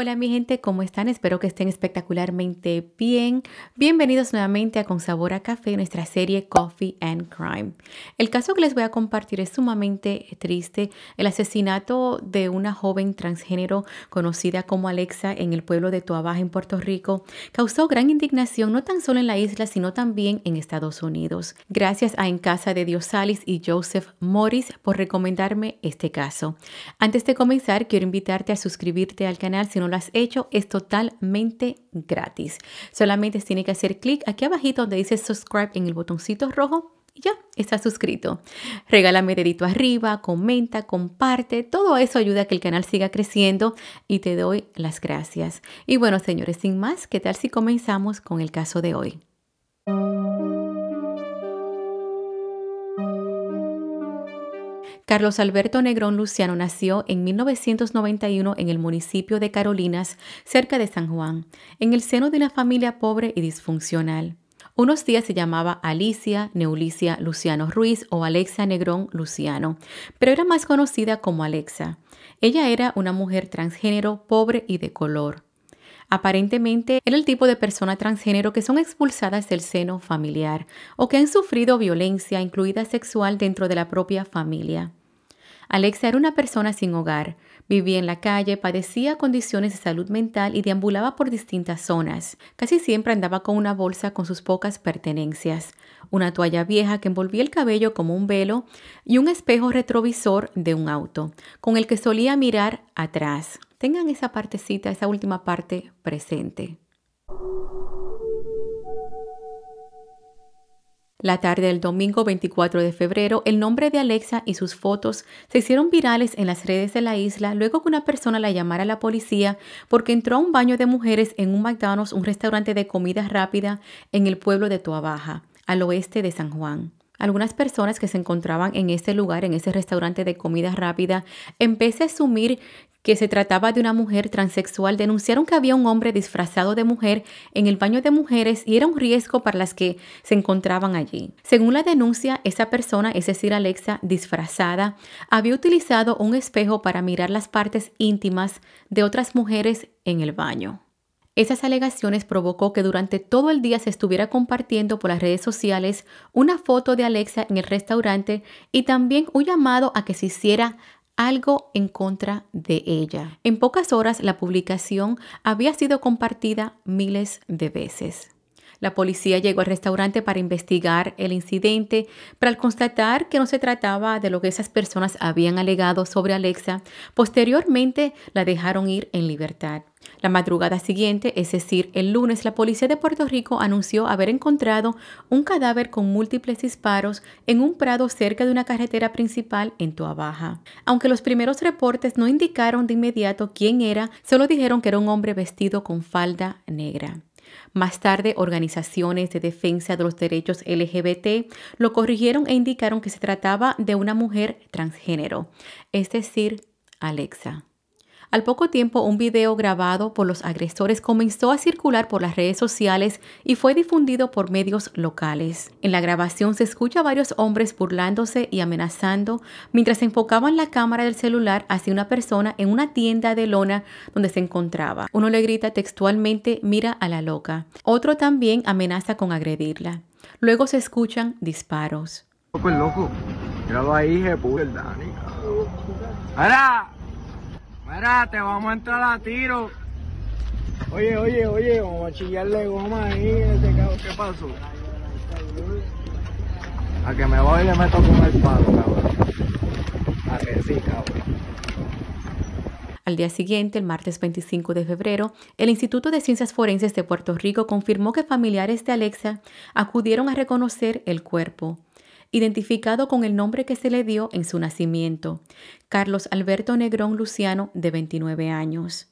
Hola mi gente, ¿cómo están? Espero que estén espectacularmente bien. Bienvenidos nuevamente a Con Sabor a Café, nuestra serie Coffee and Crime. El caso que les voy a compartir es sumamente triste, el asesinato de una joven transgénero conocida como Alexa en el pueblo de Tuabaja en Puerto Rico causó gran indignación no tan solo en la isla, sino también en Estados Unidos. Gracias a En Casa de Dios Salis y Joseph Morris por recomendarme este caso. Antes de comenzar, quiero invitarte a suscribirte al canal si no lo has hecho, es totalmente gratis. Solamente tienes que hacer clic aquí abajito donde dice subscribe en el botoncito rojo y ya está suscrito. Regálame dedito arriba, comenta, comparte. Todo eso ayuda a que el canal siga creciendo y te doy las gracias. Y bueno, señores, sin más, ¿qué tal si comenzamos con el caso de hoy? Carlos Alberto Negrón Luciano nació en 1991 en el municipio de Carolinas, cerca de San Juan, en el seno de una familia pobre y disfuncional. Unos días se llamaba Alicia Neulicia Luciano Ruiz o Alexa Negrón Luciano, pero era más conocida como Alexa. Ella era una mujer transgénero, pobre y de color. Aparentemente era el tipo de persona transgénero que son expulsadas del seno familiar o que han sufrido violencia, incluida sexual, dentro de la propia familia. Alexa era una persona sin hogar, vivía en la calle, padecía condiciones de salud mental y deambulaba por distintas zonas. Casi siempre andaba con una bolsa con sus pocas pertenencias, una toalla vieja que envolvía el cabello como un velo y un espejo retrovisor de un auto, con el que solía mirar atrás. Tengan esa partecita, esa última parte presente. La tarde del domingo 24 de febrero, el nombre de Alexa y sus fotos se hicieron virales en las redes de la isla luego que una persona la llamara a la policía porque entró a un baño de mujeres en un McDonald's, un restaurante de comida rápida en el pueblo de Toabaja, al oeste de San Juan. Algunas personas que se encontraban en ese lugar, en ese restaurante de comida rápida, empecé a asumir que se trataba de una mujer transexual, denunciaron que había un hombre disfrazado de mujer en el baño de mujeres y era un riesgo para las que se encontraban allí. Según la denuncia, esa persona, es decir, Alexa, disfrazada, había utilizado un espejo para mirar las partes íntimas de otras mujeres en el baño. Esas alegaciones provocó que durante todo el día se estuviera compartiendo por las redes sociales una foto de Alexa en el restaurante y también un llamado a que se hiciera algo en contra de ella. En pocas horas la publicación había sido compartida miles de veces. La policía llegó al restaurante para investigar el incidente, pero al constatar que no se trataba de lo que esas personas habían alegado sobre Alexa, posteriormente la dejaron ir en libertad. La madrugada siguiente, es decir, el lunes, la policía de Puerto Rico anunció haber encontrado un cadáver con múltiples disparos en un prado cerca de una carretera principal en Baja. Aunque los primeros reportes no indicaron de inmediato quién era, solo dijeron que era un hombre vestido con falda negra. Más tarde, organizaciones de defensa de los derechos LGBT lo corrigieron e indicaron que se trataba de una mujer transgénero, es decir, Alexa. Al poco tiempo, un video grabado por los agresores comenzó a circular por las redes sociales y fue difundido por medios locales. En la grabación se escucha a varios hombres burlándose y amenazando mientras enfocaban la cámara del celular hacia una persona en una tienda de lona donde se encontraba. Uno le grita textualmente, mira a la loca. Otro también amenaza con agredirla. Luego se escuchan disparos. Loco, Mira, te vamos a entrar a tiro. Oye, oye, oye, vamos a chillarle goma ahí. ese cabrón. ¿Qué pasó? A que me voy le meto con el palo, cabrón. A que sí, cabrón. Al día siguiente, el martes 25 de febrero, el Instituto de Ciencias Forenses de Puerto Rico confirmó que familiares de Alexa acudieron a reconocer el cuerpo identificado con el nombre que se le dio en su nacimiento, Carlos Alberto Negrón Luciano, de 29 años.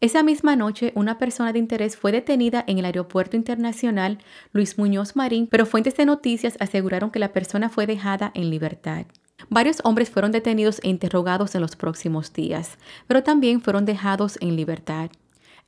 Esa misma noche, una persona de interés fue detenida en el Aeropuerto Internacional Luis Muñoz Marín, pero fuentes de noticias aseguraron que la persona fue dejada en libertad. Varios hombres fueron detenidos e interrogados en los próximos días, pero también fueron dejados en libertad.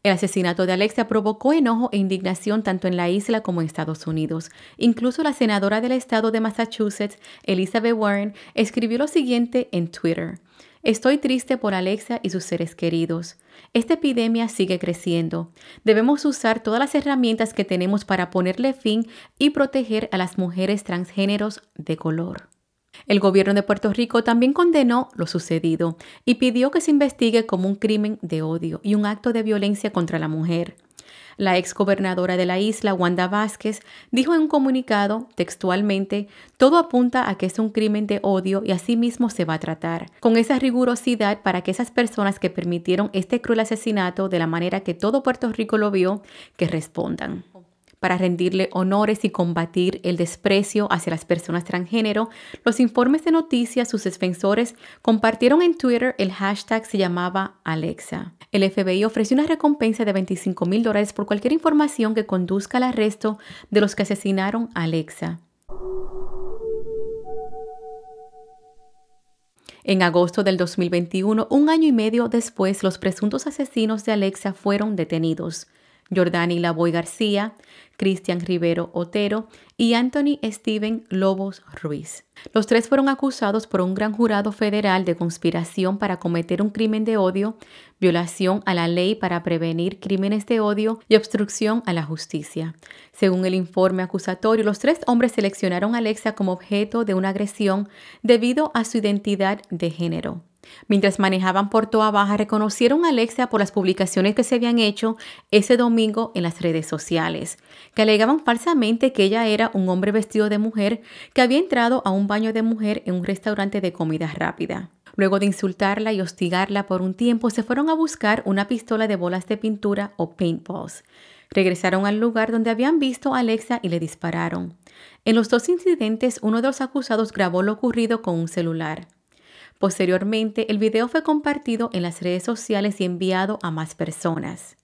El asesinato de Alexia provocó enojo e indignación tanto en la isla como en Estados Unidos. Incluso la senadora del estado de Massachusetts, Elizabeth Warren, escribió lo siguiente en Twitter. Estoy triste por Alexia y sus seres queridos. Esta epidemia sigue creciendo. Debemos usar todas las herramientas que tenemos para ponerle fin y proteger a las mujeres transgéneros de color. El gobierno de Puerto Rico también condenó lo sucedido y pidió que se investigue como un crimen de odio y un acto de violencia contra la mujer. La exgobernadora de la isla, Wanda Vázquez, dijo en un comunicado textualmente, todo apunta a que es un crimen de odio y así mismo se va a tratar, con esa rigurosidad para que esas personas que permitieron este cruel asesinato de la manera que todo Puerto Rico lo vio, que respondan para rendirle honores y combatir el desprecio hacia las personas transgénero, los informes de noticias, sus defensores compartieron en Twitter el hashtag se llamaba Alexa. El FBI ofreció una recompensa de 25 mil dólares por cualquier información que conduzca al arresto de los que asesinaron a Alexa. En agosto del 2021, un año y medio después, los presuntos asesinos de Alexa fueron detenidos. Jordani Lavoy García, Cristian Rivero Otero y Anthony Steven Lobos Ruiz. Los tres fueron acusados por un gran jurado federal de conspiración para cometer un crimen de odio, violación a la ley para prevenir crímenes de odio y obstrucción a la justicia. Según el informe acusatorio, los tres hombres seleccionaron a Alexa como objeto de una agresión debido a su identidad de género. Mientras manejaban por Toa Baja, reconocieron a Alexa por las publicaciones que se habían hecho ese domingo en las redes sociales, que alegaban falsamente que ella era un hombre vestido de mujer que había entrado a un baño de mujer en un restaurante de comida rápida. Luego de insultarla y hostigarla por un tiempo, se fueron a buscar una pistola de bolas de pintura o paintballs. Regresaron al lugar donde habían visto a Alexa y le dispararon. En los dos incidentes, uno de los acusados grabó lo ocurrido con un celular. Posteriormente, el video fue compartido en las redes sociales y enviado a más personas.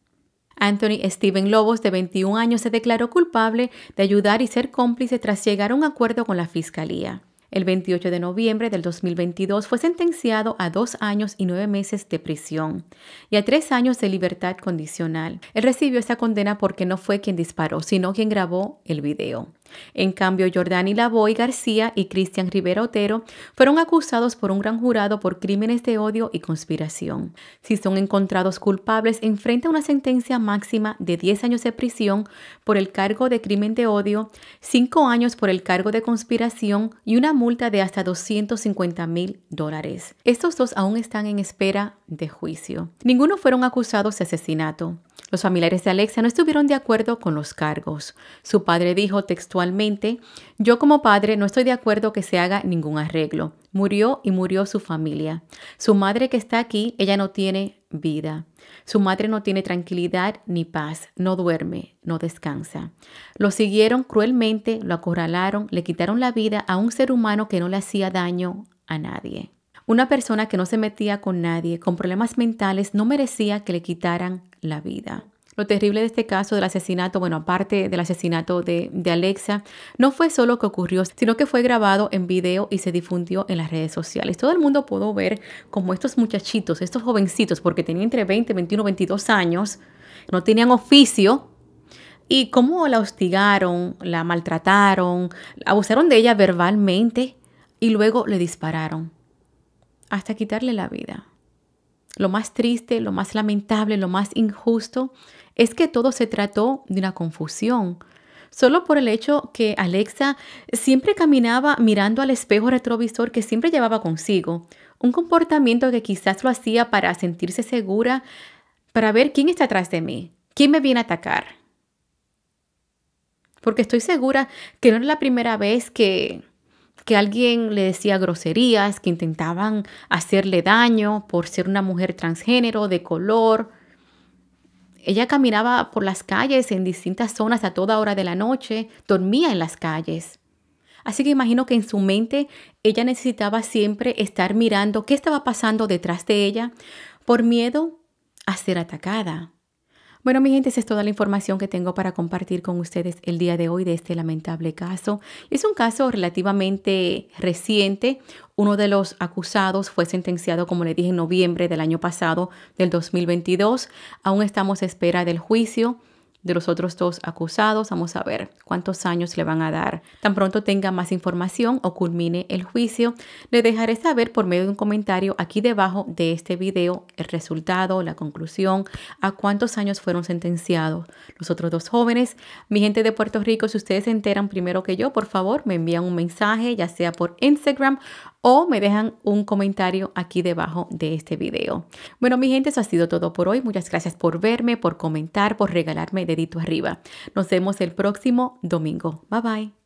Anthony Steven Lobos, de 21 años, se declaró culpable de ayudar y ser cómplice tras llegar a un acuerdo con la fiscalía. El 28 de noviembre del 2022 fue sentenciado a dos años y nueve meses de prisión y a tres años de libertad condicional. Él recibió esa condena porque no fue quien disparó, sino quien grabó el video. En cambio, Jordani Lavoy García y Cristian Rivera Otero fueron acusados por un gran jurado por crímenes de odio y conspiración. Si son encontrados culpables, enfrenta una sentencia máxima de 10 años de prisión por el cargo de crimen de odio, 5 años por el cargo de conspiración y una multa de hasta 250 mil dólares. Estos dos aún están en espera de juicio. Ninguno fueron acusados de asesinato. Los familiares de Alexia no estuvieron de acuerdo con los cargos. Su padre dijo textualmente, yo como padre no estoy de acuerdo que se haga ningún arreglo. Murió y murió su familia. Su madre que está aquí, ella no tiene vida. Su madre no tiene tranquilidad ni paz, no duerme, no descansa. Lo siguieron cruelmente, lo acorralaron, le quitaron la vida a un ser humano que no le hacía daño a nadie. Una persona que no se metía con nadie, con problemas mentales, no merecía que le quitaran la vida. Lo terrible de este caso del asesinato, bueno, aparte del asesinato de, Alexa, no fue solo que ocurrió, sino que fue grabado en video y se difundió en las redes sociales. Todo el mundo pudo ver cómo estos muchachitos, estos jovencitos, porque tenían entre 20, 21, 22 años, no tenían oficio, y cómo la hostigaron, la maltrataron, abusaron de ella verbalmente y luego le dispararon hasta quitarle la vida. Lo más triste, lo más lamentable, lo más injusto es que todo se trató de una confusión. Solo por el hecho que Alexa siempre caminaba mirando al espejo retrovisor que siempre llevaba consigo, un comportamiento que quizás lo hacía para sentirse segura, para ver quién está atrás de mí, quién me viene a atacar. Porque estoy segura que no es la primera vez que que alguien le decía groserías, que intentaban hacerle daño por ser una mujer transgénero, de color. Ella caminaba por las calles en distintas zonas a toda hora de la noche, dormía en las calles. Así que imagino que en su mente ella necesitaba siempre estar mirando qué estaba pasando detrás de ella por miedo a ser atacada. Bueno, mi gente, esa es toda la información que tengo para compartir con ustedes el día de hoy de este lamentable caso. Es un caso relativamente reciente. Uno de los acusados fue sentenciado, como le dije, en noviembre del año pasado, del 2022. Aún estamos a espera del juicio de los otros dos acusados. Vamos a ver cuántos años le van a dar. Tan pronto tenga más información o culmine el juicio, le dejaré saber por medio de un comentario aquí debajo de este video el resultado, la conclusión, a cuántos años fueron sentenciados los otros dos jóvenes. Mi gente de Puerto Rico, si ustedes se enteran primero que yo, por favor, me envían un mensaje, ya sea por Instagram o me dejan un comentario aquí debajo de este video. Bueno, mi gente, eso ha sido todo por hoy. Muchas gracias por verme, por comentar, por regalarme dedito arriba. Nos vemos el próximo domingo. Bye bye.